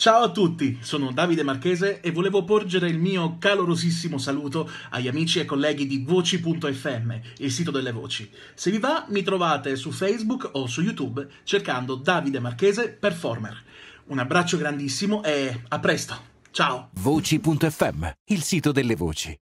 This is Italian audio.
Ciao a tutti, sono Davide Marchese e volevo porgere il mio calorosissimo saluto agli amici e colleghi di Voci.fm, il sito delle voci. Se vi va, mi trovate su Facebook o su YouTube cercando Davide Marchese Performer. Un abbraccio grandissimo e a presto. Ciao! Voci.fm, il sito delle voci.